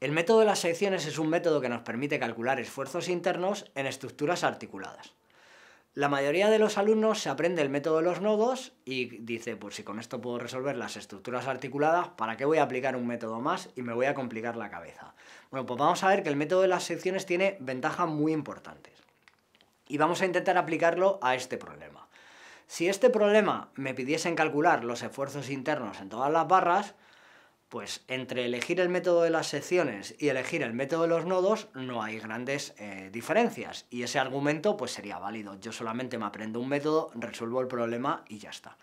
El método de las secciones es un método que nos permite calcular esfuerzos internos en estructuras articuladas. La mayoría de los alumnos se aprende el método de los nodos y dice, pues si con esto puedo resolver las estructuras articuladas, ¿para qué voy a aplicar un método más y me voy a complicar la cabeza? Bueno, pues vamos a ver que el método de las secciones tiene ventajas muy importantes. Y vamos a intentar aplicarlo a este problema. Si este problema me pidiesen calcular los esfuerzos internos en todas las barras, pues entre elegir el método de las secciones y elegir el método de los nodos no hay grandes eh, diferencias y ese argumento pues sería válido. Yo solamente me aprendo un método, resuelvo el problema y ya está.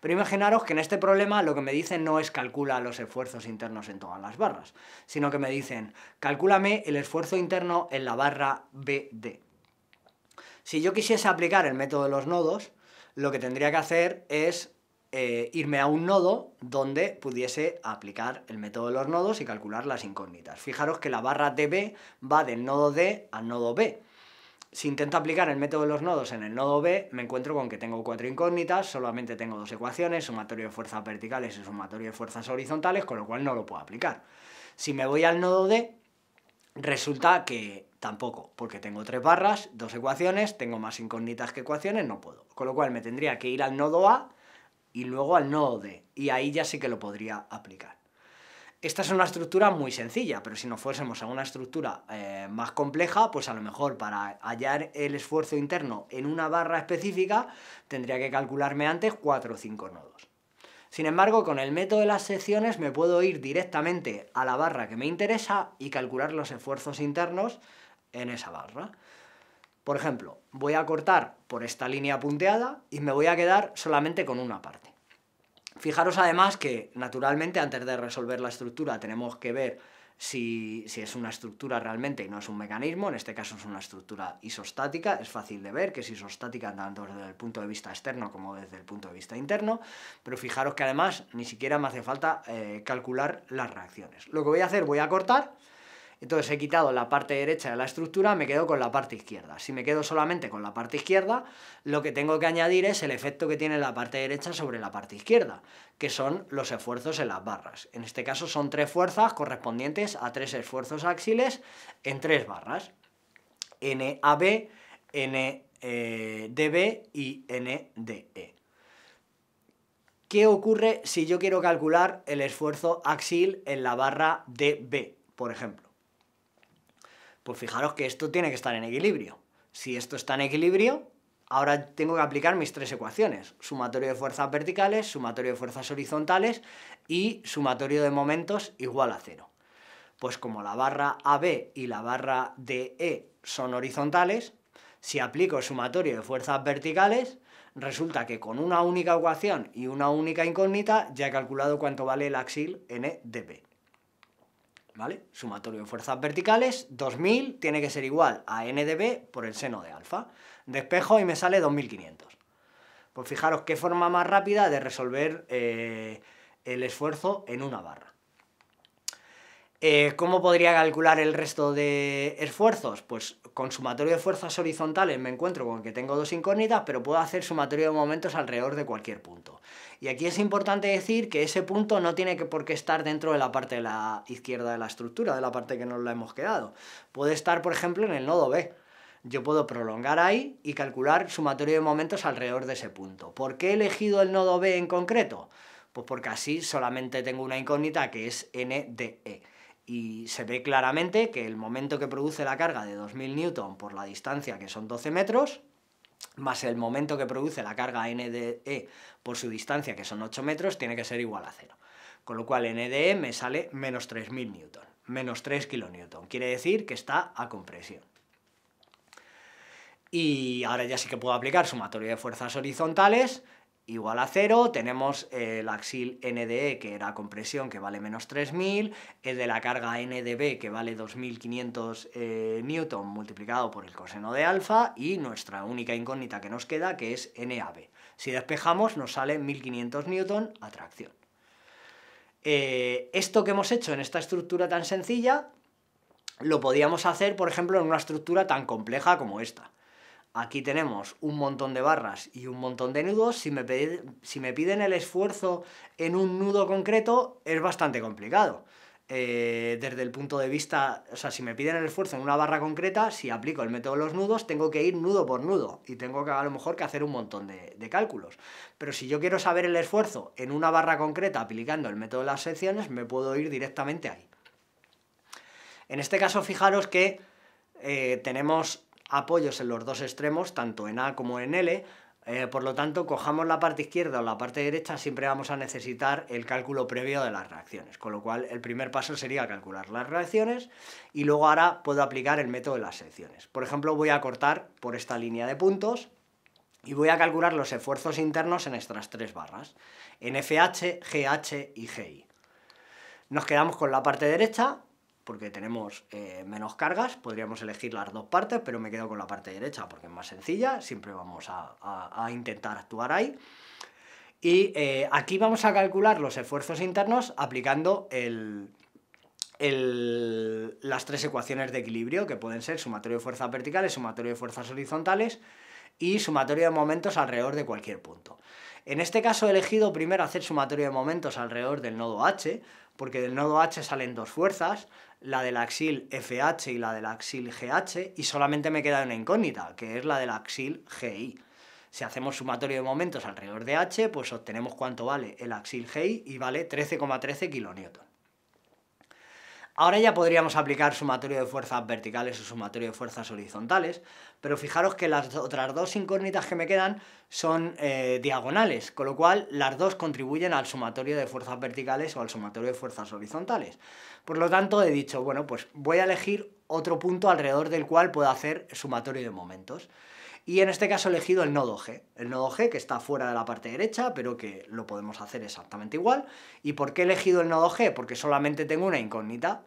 Pero imaginaros que en este problema lo que me dicen no es calcula los esfuerzos internos en todas las barras, sino que me dicen calcúlame el esfuerzo interno en la barra BD. Si yo quisiese aplicar el método de los nodos, lo que tendría que hacer es eh, irme a un nodo donde pudiese aplicar el método de los nodos y calcular las incógnitas. Fijaros que la barra db va del nodo d al nodo b. Si intento aplicar el método de los nodos en el nodo B, me encuentro con que tengo cuatro incógnitas, solamente tengo dos ecuaciones, sumatorio de fuerzas verticales y sumatorio de fuerzas horizontales, con lo cual no lo puedo aplicar. Si me voy al nodo D, resulta que tampoco, porque tengo tres barras, dos ecuaciones, tengo más incógnitas que ecuaciones, no puedo. Con lo cual me tendría que ir al nodo A, y luego al nodo D, y ahí ya sí que lo podría aplicar. Esta es una estructura muy sencilla, pero si nos fuésemos a una estructura eh, más compleja, pues a lo mejor para hallar el esfuerzo interno en una barra específica tendría que calcularme antes 4 o 5 nodos. Sin embargo, con el método de las secciones me puedo ir directamente a la barra que me interesa y calcular los esfuerzos internos en esa barra. Por ejemplo, voy a cortar por esta línea punteada y me voy a quedar solamente con una parte. Fijaros además que, naturalmente, antes de resolver la estructura tenemos que ver si, es una estructura realmente y no es un mecanismo, en este caso es una estructura isostática, es fácil de ver que es isostática tanto desde el punto de vista externo como desde el punto de vista interno, pero fijaros que además ni siquiera me hace falta eh, calcular las reacciones. Lo que voy a hacer, voy a cortar, entonces he quitado la parte derecha de la estructura, me quedo con la parte izquierda. Si me quedo solamente con la parte izquierda, lo que tengo que añadir es el efecto que tiene la parte derecha sobre la parte izquierda, que son los esfuerzos en las barras. En este caso son tres fuerzas correspondientes a tres esfuerzos axiles en tres barras. NAB, NDB eh, y NDE. ¿Qué ocurre si yo quiero calcular el esfuerzo axil en la barra DB, por ejemplo? Pues fijaros que esto tiene que estar en equilibrio. Si esto está en equilibrio, ahora tengo que aplicar mis tres ecuaciones. Sumatorio de fuerzas verticales, sumatorio de fuerzas horizontales y sumatorio de momentos igual a cero. Pues como la barra AB y la barra DE son horizontales, si aplico sumatorio de fuerzas verticales, resulta que con una única ecuación y una única incógnita ya he calculado cuánto vale el axil NDP. ¿vale? Sumatorio de fuerzas verticales, 2000 tiene que ser igual a NDB por el seno de alfa. Despejo y me sale 2500. Pues fijaros qué forma más rápida de resolver eh, el esfuerzo en una barra. Eh, ¿Cómo podría calcular el resto de esfuerzos? Pues con sumatorio de fuerzas horizontales me encuentro con que tengo dos incógnitas, pero puedo hacer sumatorio de momentos alrededor de cualquier punto. Y aquí es importante decir que ese punto no tiene que por qué estar dentro de la parte de la izquierda de la estructura, de la parte que nos la hemos quedado. Puede estar, por ejemplo, en el nodo B. Yo puedo prolongar ahí y calcular sumatorio de momentos alrededor de ese punto. ¿Por qué he elegido el nodo B en concreto? Pues porque así solamente tengo una incógnita que es NDE y se ve claramente que el momento que produce la carga de 2000 newton por la distancia, que son 12 metros, más el momento que produce la carga NDE por su distancia, que son 8 metros, tiene que ser igual a cero. Con lo cual NDE me sale menos 3000 newton, menos 3 kilonewton. Quiere decir que está a compresión. Y ahora ya sí que puedo aplicar sumatoria de fuerzas horizontales igual a cero, tenemos el eh, axil NDE que era compresión que vale menos 3000, el de la carga NDB que vale 2500 N, eh, newton multiplicado por el coseno de alfa y nuestra única incógnita que nos queda que es NAB. Si despejamos nos sale 1500 newton a tracción. Eh, esto que hemos hecho en esta estructura tan sencilla lo podíamos hacer, por ejemplo, en una estructura tan compleja como esta. Aquí tenemos un montón de barras y un montón de nudos. Si me, si me piden el esfuerzo en un nudo concreto, es bastante complicado. Eh, desde el punto de vista, o sea, si me piden el esfuerzo en una barra concreta, si aplico el método de los nudos, tengo que ir nudo por nudo y tengo que a lo mejor que hacer un montón de, cálculos. Pero si yo quiero saber el esfuerzo en una barra concreta aplicando el método de las secciones, me puedo ir directamente ahí. En este caso, fijaros que eh, tenemos apoyos en los dos extremos, tanto en A como en L, eh, por lo tanto, cojamos la parte izquierda o la parte derecha, siempre vamos a necesitar el cálculo previo de las reacciones, con lo cual el primer paso sería calcular las reacciones y luego ahora puedo aplicar el método de las secciones. Por ejemplo, voy a cortar por esta línea de puntos y voy a calcular los esfuerzos internos en estas tres barras, en FH, GH y GI. Nos quedamos con la parte derecha, porque tenemos eh, menos cargas, podríamos elegir las dos partes, pero me quedo con la parte derecha porque es más sencilla, siempre vamos a, intentar actuar ahí. Y eh, aquí vamos a calcular los esfuerzos internos aplicando las tres ecuaciones de equilibrio, que pueden ser sumatorio de fuerzas verticales, sumatorio de fuerzas horizontales y sumatorio de momentos alrededor de cualquier punto. En este caso he elegido primero hacer sumatorio de momentos alrededor del nodo H, porque del nodo H salen dos fuerzas, la del axil FH y la del axil GH, y solamente me queda una incógnita, que es la del axil GI. Si hacemos sumatorio de momentos alrededor de H, pues obtenemos cuánto vale el axil GI y vale 13,13 kN. Ahora ya podríamos aplicar sumatorio de fuerzas verticales o sumatorio de fuerzas horizontales, pero fijaros que las otras dos incógnitas que me quedan son eh, diagonales, con lo cual las dos contribuyen al sumatorio de fuerzas verticales o al sumatorio de fuerzas horizontales. Por lo tanto, he dicho, bueno, pues voy a elegir otro punto alrededor del cual puedo hacer sumatorio de momentos y en este caso he elegido el nodo G. El nodo G que está fuera de la parte derecha, pero que lo podemos hacer exactamente igual. ¿Y por qué he elegido el nodo G? Porque solamente tengo una incógnita,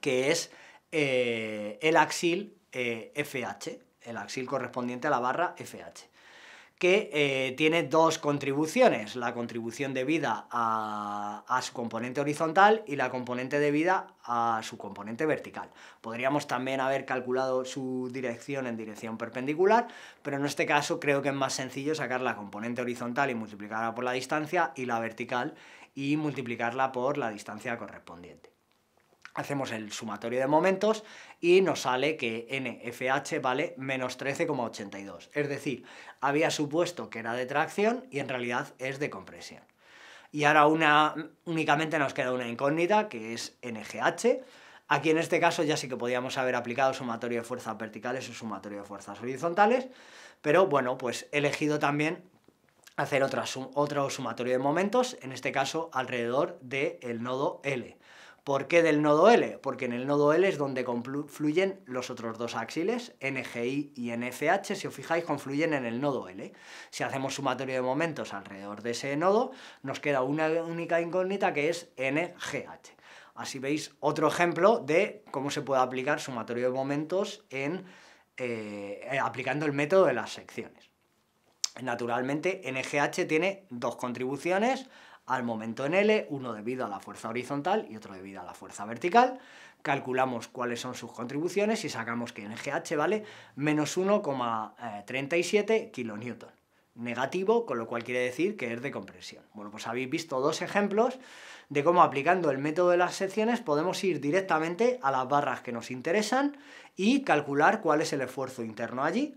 que es eh, el axil FH, eh, el axil correspondiente a la barra FH que eh, tiene dos contribuciones, la contribución de vida a su componente horizontal y la componente de vida a su componente vertical. Podríamos también haber calculado su dirección en dirección perpendicular, pero en este caso creo que es más sencillo sacar la componente horizontal y multiplicarla por la distancia y la vertical y multiplicarla por la distancia correspondiente hacemos el sumatorio de momentos y nos sale que NFH vale menos 13,82. Es decir, había supuesto que era de tracción y en realidad es de compresión. Y ahora una, únicamente nos queda una incógnita, que es NGH. Aquí en este caso ya sí que podíamos haber aplicado sumatorio de fuerzas verticales o sumatorio de fuerzas horizontales, pero bueno, pues he elegido también hacer otro, sumatorio de momentos, en este caso alrededor del nodo L. ¿Por qué del nodo L? Porque en el nodo L es donde confluyen los otros dos axiles, NGI y NFH, si os fijáis, confluyen en el nodo L. Si hacemos sumatorio de momentos alrededor de ese nodo, nos queda una única incógnita que es NGH. Así veis otro ejemplo de cómo se puede aplicar sumatorio de momentos en, eh, eh, aplicando el método de las secciones. Naturalmente, NGH tiene dos contribuciones, al momento en L, uno debido a la fuerza horizontal y otro debido a la fuerza vertical. Calculamos cuáles son sus contribuciones y sacamos que en GH vale menos 1,37 eh, kN. Negativo, con lo cual quiere decir que es de compresión. Bueno, pues habéis visto dos ejemplos de cómo aplicando el método de las secciones podemos ir directamente a las barras que nos interesan y calcular cuál es el esfuerzo interno allí.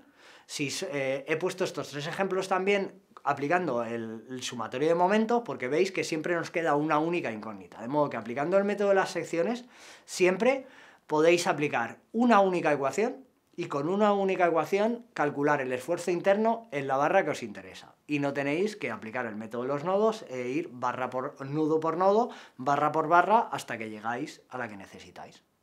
Si eh, he puesto estos tres ejemplos también aplicando el, sumatorio de momentos, porque veis que siempre nos queda una única incógnita. De modo que aplicando el método de las secciones, siempre podéis aplicar una única ecuación y con una única ecuación calcular el esfuerzo interno en la barra que os interesa. Y no tenéis que aplicar el método de los nodos e ir barra por nudo por nodo, barra por barra, hasta que llegáis a la que necesitáis.